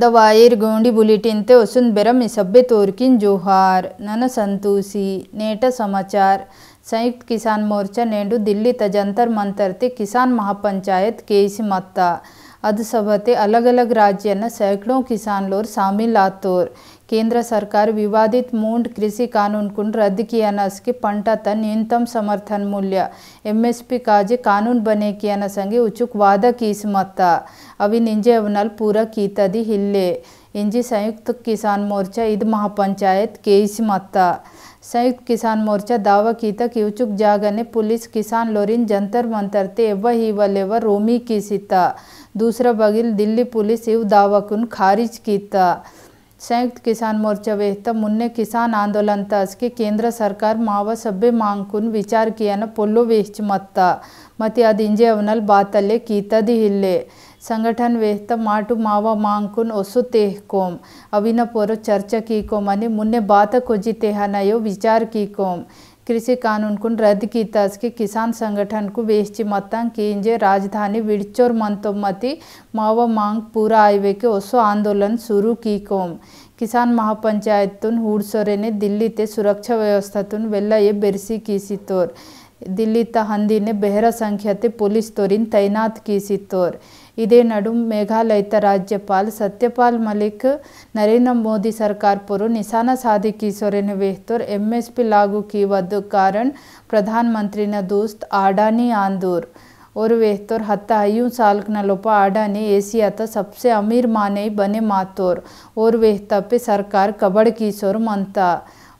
ದವಾಯಿರ್ ಗೋಂಡಿ bulletin ತೆ ಒಸುನ್ ಬೆರಮ್ ಇಸಬ್ಬೆ ತೋರ್ಕಿನ್ ಜೋಹಾರ್ ನನ ಸಂತೂಸಿ ನೇಟ समाचार संयुक्त किसान मोर्चा नेंडू दिल्ली त जंतर मंतर ते किसान महापंचायत केस मत्ता अध सभते अलग अलग राज्य न सैकड़ों किसान लोर शामिल आतोर केंद्र सरकार विवादित వివాదిత कृषि कानून కానూన్కు रद्द की अनाज के पंटा था न्यूनतम समर्थन मूल्य एम एस पी काजे कानून बने की अनसंगे उचुक वादा की इसमत अभी निंजे अवनल पूरा कीता दी हिले इंजी संयुक्त किसान मोर्चा ईद महापंचायत के इसमत संयुक्त किसान मोर्चा दावा कीता कि उचुक जागा ने पुलिस किसान लोरिन जंतर मंतर ते एवं ही वलेव रोमी की सीता दूसरा बगिल दिल्ली पुलिस इव दावा कुन खारिज कीता संयुक्त किसान मोर्चा वेहत मुन्ने किसान आंदोलन तस्के ಕೇಂದ್ರ ಸರ್ಕಾರ ಮಾವ ಸಬ್ಬೆ ಮಾಂಕುನ್ ವಿಚಾರಕಿಯನ ಪೊಲ್ಲು ವೇಹ್ಚ್ ಮತ್ತ मत ಅದು ಇಂಜೆ ಅವನಲ್ಲಿ ಬಾತಲ್ಲೇ ಕೀತದಿ ಇಲ್ಲೇ संगठन वेहत माटू मावा मांगकुन ओसु तेह कोम पोरो चर्चा की मुन्े बात कोजी तेहना विचार कीकोम कृषि कानून को रद्द की किसान संगठन को बेस्टि कीजे राजधानी विडचोर मंतोमति माव मांग पूरा आयवे के ओसो आंदोलन शुरू की कोम किसान महापंचायत हूड़सोरे ने दिल्ली ते सुरक्षा तुन वेल्ला ये बेरसी की तोर ದಿಲ್ಲಿತ ಹಂದಿನೆ ಬೆಹರ ಸಂಖ್ಯಾತೆ ಪೊಲೀಸ್ ತೋರಿನ ತೈನಾತ್ ಕೀಸಿತೋರ್ ಇದೇ ನಡು ಮೇಘಾಲಯದ ರಾಜ್ಯಪಾಲ್ ಸತ್ಯಪಾಲ್ ಮಲಿಕ್ ನರೇಂದ್ರ ಮೋದಿ ಸರ್ಕಾರ ಪುರು ನಿಶಾನ ಸಾಧಿ ಕೀಸೋರೆನೆ ವೇಹ್ತೋರ್ ಎಮ್ ಎಸ್ ಪಿ ಲಾಗು ಕೀವದ್ದು ಕಾರಣ ಪ್ರಧಾನ ಮಂತ್ರಿನ ದೋಸ್ತ್ ಆಡಾನಿ ಆಂದೂರ್ और वेहतोर हत्या हयूं साल नलोपा आडा ने एशिया का सबसे अमीर माने बने मातोर और वेहता पे सरकार कबड़ की सोर मनता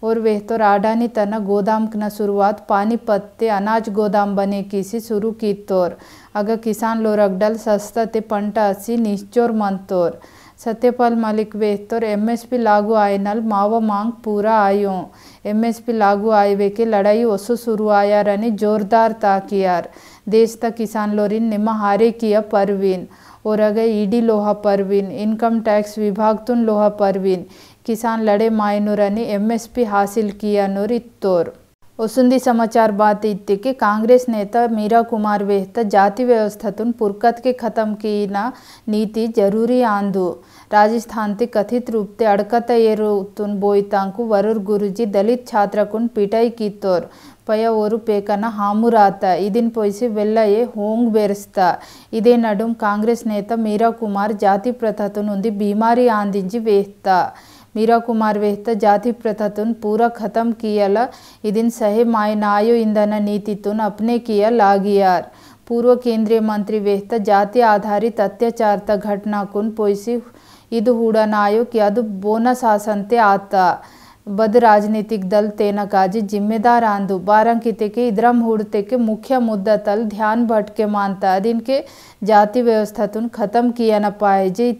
और वह तो राडानी तन गोदामकನ शुरुआत पानी पत्ते अनाज गोदाम बने किसी शुरू की तोर अग किसान लो रगडल सस्ता ते पंट हसी निश्चोर मन तोर सत्यपाल मलिक वेहतोर एम एस पी लागू आए नल माव मांग पूरा आयो एम एस पी लागू आए वे के लड़ाई वसु शुरू आया जोरदार ताकियार देश तक किसान लोरिन निम हारे किया परवीन और अगर ईडी लोहा परवीन इनकम टैक्स विभाग तुन लोहा परवीन किसान लड़े ಮಾಯನೂರನ್ನು ಎಂಎಸ್ಪಿ ಹಾಸಿಲ್ ಕಿಯಾ ನೂರ್ ಇತ್ತೋರ್ ವಸುಂಧಿ ಸಮಾಚಾರ್ ಬಾತ್ ಇತ್ತಿಕ್ಕೆ ಕಾಂಗ್ರೆಸ್ ನೇತಾ ಮೀರಾ ಕುಮಾರ್ ವೆಹ್ತಾ ಜಾತಿ ವ್ಯವಸ್ಥತುನ್ ఖతం ಖತಮ್ నీతి ನೀತಿ ఆందు రాజస్థాన్ రాజస్థాన్కి కథిత్ రూప్తే అడకత ఏరుతున్ బోయితాంకు వరుర్ గురుజీ దళిత్ ఛాత్రకున్ పిటై కీతోర్ పయ ఓరు పేకన హామురాత ఇదిన్ పోసి వెళ్ళయే హోంగ్ బెరుస్తా ఇదే నడుం కాంగ్రెస్ నేత మీరా కుమార్ జాతి ప్రథతునుంది బీమారీ ఆందించి వేస్తా मीरा कुमार वेहता जाति प्रथा तुन पूरा खत्म किया ला इदिन सहे माय नायो इंधन नीति तुन अपने किया लागियार पूर्व केंद्रीय मंत्री वेहता जाति आधारित अत्याचार त घटना कुन पोसी इद हुड़ा नायो कि अद बोनस आसंते आता बद राजनीतिक दल तेनकाजी जिम्मेदार आंदु बारंकिते के इद्रम हुड़ते के मुख्य मुद्दा तल ध्यान भटके मानता दिन के जाति व्यवस्था तुन खत्म किया न पाए जी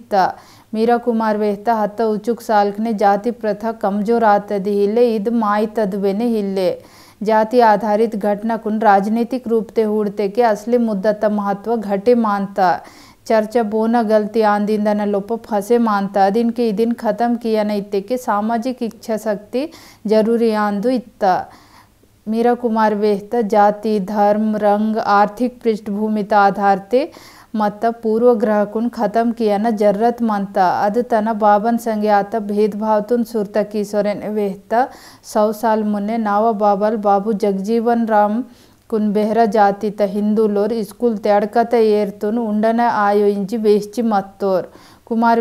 मीरा कुमार वेहता हत उचुक साल्कने जाति प्रथा कमजोर आतदी हिले इदायतवेने हिले जाति आधारित घटना कुन राजनीतिक रूपते हूड़ते के असली मुद्दा महत्व घटे मानता चर्चा बोना गलती आंदी दन लोप फंसे मानता दिन के दिन खत्म किया नहीं ते के सामाजिक इच्छा शक्ति जरूरी आंदू इत्ता मीरा कुमार वेहता जाति धर्म रंग आर्थिक पृष्ठभूमिता आधारते ಮತ್ತು ಪೂರ್ವಗ್ರಹಕ್ಕೂ ಖತಮ್ ಕಿಯನ ಜರ್ರತ್ ಮಂತ ಅದು ತನ ಬಾಬನ್ ಸಂಗೆ ಆತ ಭೇದ ಭಾವತುನ್ ಸುರ್ತ ಕೀಸೊರೆನ್ ವೇಹ್ತ ಸೌ ಸಾಲ್ ಮುನ್ನೆ ನಾವ ಬಾಬಲ್ ಬಾಬು ಜಗಜೀವನ್ ರಾಮ್ ಕುನ್ ಬೆಹ್ರ ಜಾತಿ ತ ಹಿಂದೂಲೋರ್ ಇಸ್ಕೂಲ್ ತೆಡ್ಕತ ಏರ್ತುನ್ ಉಂಡನ ಆಯೋಯಿಂಜಿ ಬೇಷ್ಚಿ ಮತ್ತೋರ್ कुमार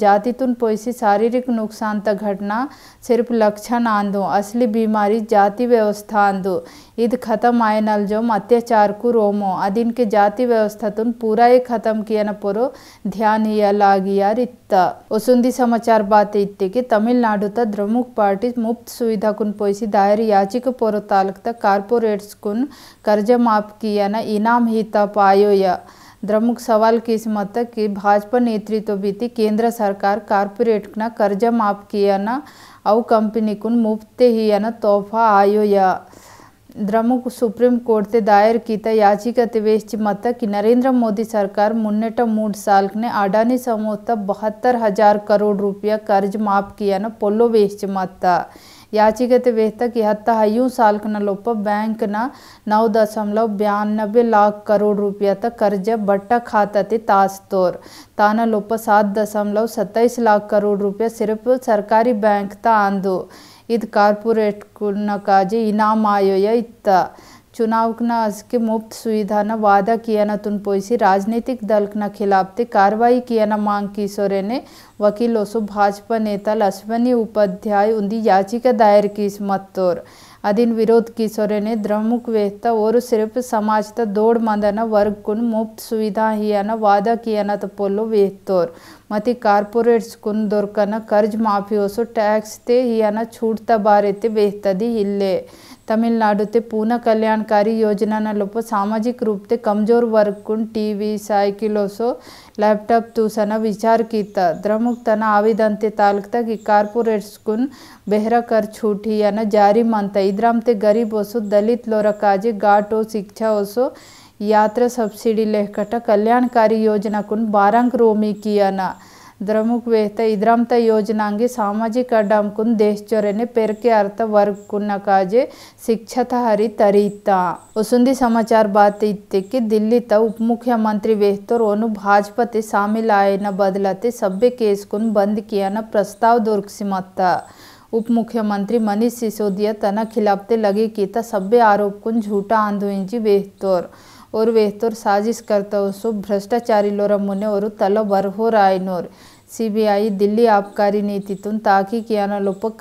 जाति तुन पोसी शारीरिक नुकसान तक घटना सिर्फ लक्षण आंदो असली बीमारी जाति व्यवस्था आंदो इद खत्म नल जो अत्याचार को रोमो अदीन के जाति व्यवस्था तुन पूरा ही खत्म किया पोरो ध्यान या रित्ता वसुंदी समाचार बात इत्ते के तमिलनाडु त द्रमुक पार्टी मुफ्त सुविधा कुन पोसी दायर याचिक पोरो तालक तक कारपोरेट्स कुन कर्जा माफ किया न इनाम हिता पायो या द्रमुक सवाल किस मत की भाजपा नेतृत्व बीती ಕೇಂದ್ರ ಸರ್ಕಾರ ಕಾರ್ಪೊರೇಟ್ನ ಕರ್ಜ ಮಾಫ್ಕಿಯನ ಅವು ಕಂಪನಿಕುನ್ ना तोहफा आयो या द्रमुक सुप्रीम कोर्ट से दायर किया याचिका वेस्ट मत कि नरेंद्र मोदी सरकार मुन्नेट मूड साल ने अडानी समूह बहत्तर हजार करोड़ रुपया कर्ज माफ किया ना पोलो वेस्ट मत याचिगत वेहतक यहत्ता यूं सालकनलोप बैंक न नौ दशमलव बयानबे लाख करोड़ रुपया तक कर्ज बट्टा खातते तास्तोर तानलोप सात दशमलव सत्ताईस लाख करोड़ रुपया सिर्फ सरकारी बैंक ता आंदो ಇದು ಕಾರ್ಪೊರೇಟ್ನ ಕಾಜಿ ಇನಾಮಾಯೋಯ ಇತ್ತ चुनाव नाज के मुफ्त सुविधा न वादा किया तुन पोसी राजनीतिक दल न खिलाफ ते कार्रवाई किया न मांग की सोरे ने वकीलों से भाजपा नेता लक्ष्मणी उपाध्याय उन्दी याचिका दायर की मतोर अधीन विरोध की सोरे ने द्रमुक वेहता और सिर्फ समाज त दौड़ मंदन वर्ग को मुफ्त सुविधा ही न वादा किया न तो पोलो वेहतोर मत कारपोरेट्स कुन दौरकना कर्ज माफियों से टैक्स ते ही न छूटता बारे ते वेहता दी हिले तमिलनाडु ते पूना कल्याणकारी योजना ना लोपो सामाजिक रूप ते कमजोर वर्ग कुन टीवी साइकिलोसो लैपटॉप तूसना विचार कीता द्रमुक तना आविदंते तालक तक कॉर्पोरेट्स कुन बेहरा कर छूटी या ना जारी मानता इद्राम ते गरीब ओसो दलित लोर काजे गाटो शिक्षा ओसो यात्रा सब्सिडी लेकटा कल्याणकारी योजना कुन बारंग रोमी किया ना द्रमुक वेहत इद्रामत योजना सामाजिक देश देशचोरेने पेरके अर्थ वर्ग कुन्न काजे शिक्षत हरी तरीता उसुंदी समाचार बात इत्ते कि दिल्ली त उप मुख्यमंत्री वेहतोर ओनु भाजपा ते शामिल आए न बदलते सभ्य केस कुन बंद किया न प्रस्ताव दुर्गसी मत उप मुख्यमंत्री मनीष सिसोदिया तना खिलाफते लगे कि सभ्य आरोप कुन झूठा आंदोलन वेहतोर और वेहतोर साजिश करता उसो भ्रष्टाचारी लोरा मुने और तल बरहोर आयनोर सीबीआई दिल्ली आबकारी नीति ನೀತಿ ತುನ್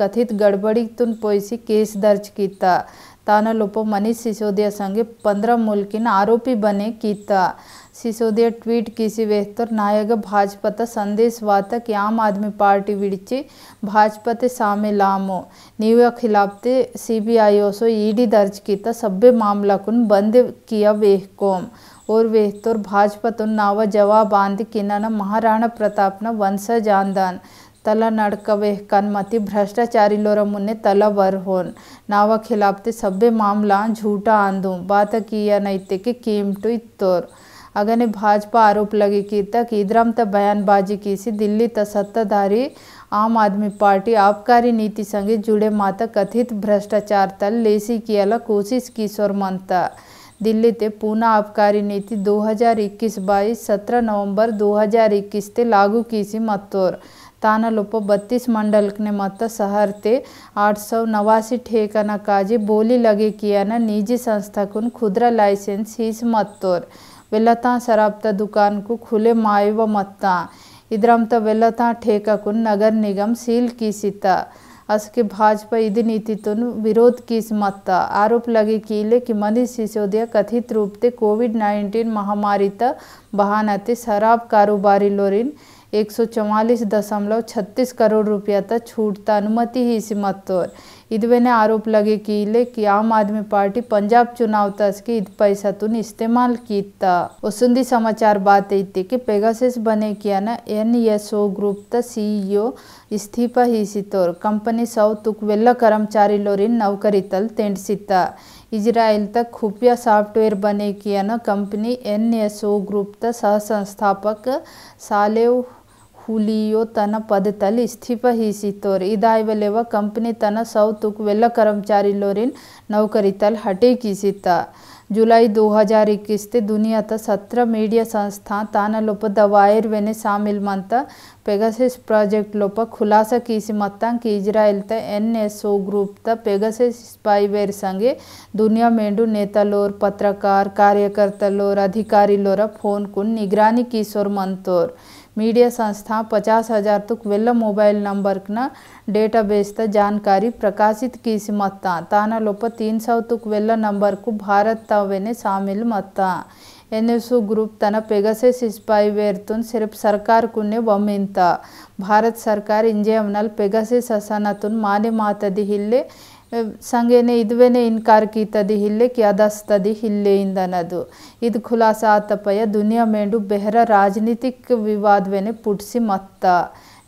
कथित गड़बड़ी तुन ತುನ್ केस दर्ज किया ताना ತಾನಲೊಪ್ಪ मनीष सिसोदिया संगे पंद्रह मुल्किन आरोपी बने किया सिसोदिया ट्वीट किसी वेहतर नायक भाजपा संदेश वातक आम आदमी पार्टी विड़ची भाजपा आमो नीव खिलाफते ओसो ईडी दर्ज किया सभ्य मामला कुन बंद किया वेहकोम और वेहतर भाजपा तो नाव जवाब आंदिना महाराणा प्रताप वंशज आंदान तला नड़क वेह कन्मति भ्रष्टाचारी लोर मुन्े तला वर्होन नावा खिलाफ्ते सभ्य मामला झूठा आंदो बात किया नैत्य के कीम टू इतोर अगने भाजपा आरोप लगे की तक इधराम त बयानबाजी की दिल्ली त सत्ताधारी आम आदमी पार्टी आबकारी नीति संगे जुड़े माता कथित भ्रष्टाचार तल लेसी किया कोशिश की सोर मंता दिल्ली से पूर्ण आबकारी नीति दो हज़ार इक्कीस बई सत्रह नवंबर दो हज़ार इक्कीस से लागू की मतोर लोप बत्तीस मंडल ने मत शहर ते आठ सौ नवासी ठेकन काजी बोली लगे किया निजी संस्था कुन खुदरा लाइसेंस हिस मतोर वेलता शराबता दुकान को खुले माए व मत्ता इधरमता वेलता ठेका कुन नगर निगम सील की सीता असके भाजपा ಇದೇ नीति विरोध कीस मत आरोप लगे किले कि मनीष सिसोदिया कथित रूप से कोविड नाइन्टीन महामारी त बहानाते शराब कारोबारी लोरिन एक सौ चौवालीस दशमलव छत्तीस करोड़ रुपया तक छूटता अनुमति ही सिमत मत ಇದುವೇನೇ ಆರೋಪಲಾಗಿ ಕಿ ಆಮ್ ಆದ್ಮಿ ಪಾರ್ಟಿ ಪಂಜಾಬ್ ಚುನಾವ್ ತಸ್ಗೆ पैसा ಪೈಸತುನ್ ಇಸ್ತೆಮಾಲ್ ಕೀತ್ತ ವಸುಂಧಿ समाचार बात इति कि पेगासिस बने किया ना एन एस ओ ग्रुप त सीईओ इस्तीफा ಹಿಸಿತೋರ್ ಕಂಪನಿ ಸೌ ತುಕ್ವೆಲ್ಲ ಕರ್ಮಚಾರಿಲೋರಿನ್ ನೌಕರಿತಲ್ ತೆಂಡಿಸಿತ್ತ इजराइल तक खुफिया सॉफ्टवेयर बने किया ना company N S O group त सह संस्थापक सालेव तन ಹುಲಿಯೋ कंपनी तन सौ ಕಂಪನಿ ತನ ಸೌತುಕ್ವೆಲ್ಲ ಕರ್ಮಚಾರಿಲೋರಿನ್ ನೌಕರಿತಲ್ ಹಟೇಕಿಸಿತ जुलाई 2021 ते दुनिया त मीडिया संस्था तान लोप वायर वेने शामिल मंत पेगासिस प्रोजेक्ट लोप खुलासा कीसी मत्ता कि इजराइल त ओ ग्रुप त पेगासिस स्पाईवेर संगे दुनिया मेंडू नेता लोर पत्रकार कार्यकर्ता लोर अधिकारी लोर फोन कुन निगरानी कीसोर मंतोर ಮೀಡಿಯಾ संस्था पचास हजार तक वेल्ला मोबाइल नंबरकन डेटाबेसद जानकारी प्रकाशित कीस मत ताना लोप तीन सौ तक वेल्ला नंबर को भारत तवेने शामिल मत ಎನ್ಎಸ್ಒ ಗ್ರೂಪ್ ತನ್ನ ಪೆಗಸೆಸ್ ಸ್ಪೈವೇರ್ ತುನ್ ಸಿರ್ಫ್ ಸರ್ಕಾರಕ್ಕುನ್ನೆ ಒಮ್ಮಿಂತ ಭಾರತ್ ಸರ್ಕಾರ ಇಂಜೆಯಮ್ನಲ್ಲಿ ಪೆಗಸೆಸ್ ಅಸನ ತುನ್ ಮಾನೆ ಮಾತದಿ ಹಿಲ್ಲೆ ಸಂಗೇನೆ ಇದುವೇನೆ ಇನ್ಕಾರ ಕೀತದಿ ಹಿಲ್ಲೆ ಕ್ಯಾದಸ್ತದಿ ಹಿಲ್ಲೆ ಇಂದನದು ಇದು ಖುಲಾಸ ಆತಪಯ ದುನಿಯಾ ಮೇಂಡು ಬೆಹರ ರಾಜನೀತಿಕ್ ವಿವಾದ್ವೇನೆ ಪುಟ್ಸಿ ಮತ್ತ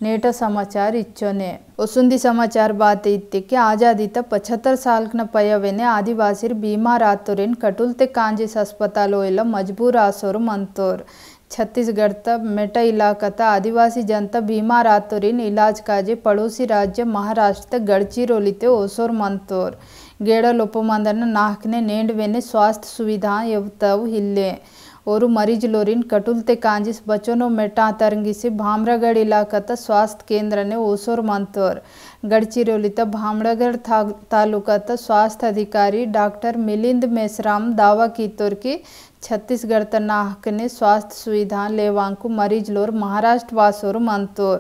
ನೇಟ ಸಮಾಚಾರ ಇಚ್ಚೋನೆ ವಸುಂಧಿ ಸಮಾಚಾರ ಬಾತ ಇತ್ತಕ್ಕೆ ಆಜಾದಿತ ಪಚಹತ್ತರ ಸಾಲ್ಕನ ಪಯವೇನೆ ಆದಿವಾಸಿರ್ ಬೀಮಾರ್ ಆತೋರಿನ್ ಕಟುಲ್ತೆ ಕಾಂಜಿಸ್ ಹಸ್ಪತಾಲೋ ಇಲ್ಲ ಮಜ್ಬೂರ್ ಆಸೋರು ಮಂತೋರ್ छत्तीसगढ़ तब मेटा इलाका था आदिवासी जनता भीमा रातोरीन इलाज काजे पड़ोसी राज्य महाराष्ट्र तक गढ़चिरोली ओसोर मंतोर गेड़ल उपमंदन नाकने नेंडवेने स्वास्थ्य सुविधाएं यवतव हिल्ले और मरीज लोरिन कटुलते कांजिस बचोनो मेटा तरंगिसी भामरागढ़ इलाका त स्वास्थ्य केंद्र ने ओसोर मंतोर गढ़चिरौली त भामरागढ़ तालुका त स्वास्थ्य अधिकारी डॉक्टर मिलिंद मेसराम दावा की तोर की ಛತ್ತೀಸ್ಗಢದ ನಾಲ್ಕನೇ स्वास्थ्य सुविधा लेवांकू मरीज लोर महाराष्ट्र वासोर मंतोर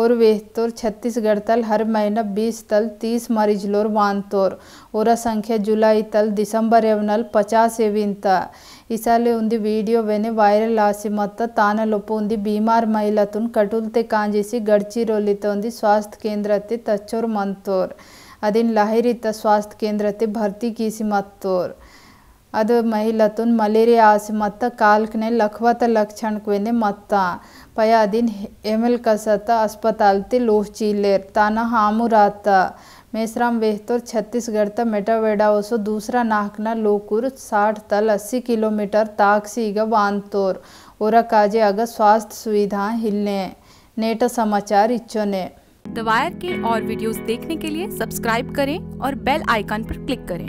और वेहतोर छत्तीसगढ़ तल हर महीना बीस तल तीस मरीज लोर वानतोर और संख्या जुलाई तल दिसंबर एवनल पचास एविंत इसाले उन्दी वीडियो वेने वायरल आसीमत तान लोप उन्दी बीमार महिला तुन कटुलते कांजेसी गडचिरोलित उन्दी स्वास्थ्य केंद्र ते तच्चोर मंतोर अदिन लाहिरित स्वास्थ्य केंद्र ते भर्ती कीसी सिमतोर ಅದು मलेरिया आस मत ಕಾಲ್ಕ್ನೆ लखवत लक्षण ಮತ್ತ मत ಅದಿನ್ ಎಮೆಲ್ ಕಸತ अस्पताल ತಿ लोह ಚೀಲೇರ್ ताना ಹಾಮುರಾತ मेसराम वेहतोर छत्तीसगढ़ तक मेटावेडा दूसरा नाकना लोकुर साठ तल अस्सी किलोमीटर ताक सीग वानतोर ओरा काजे अग स्वास्थ्य सुविधा हिलने नेट समाचार इच्छोने ने वायर के और वीडियोस देखने के लिए सब्सक्राइब करें और बेल आइकन पर क्लिक करें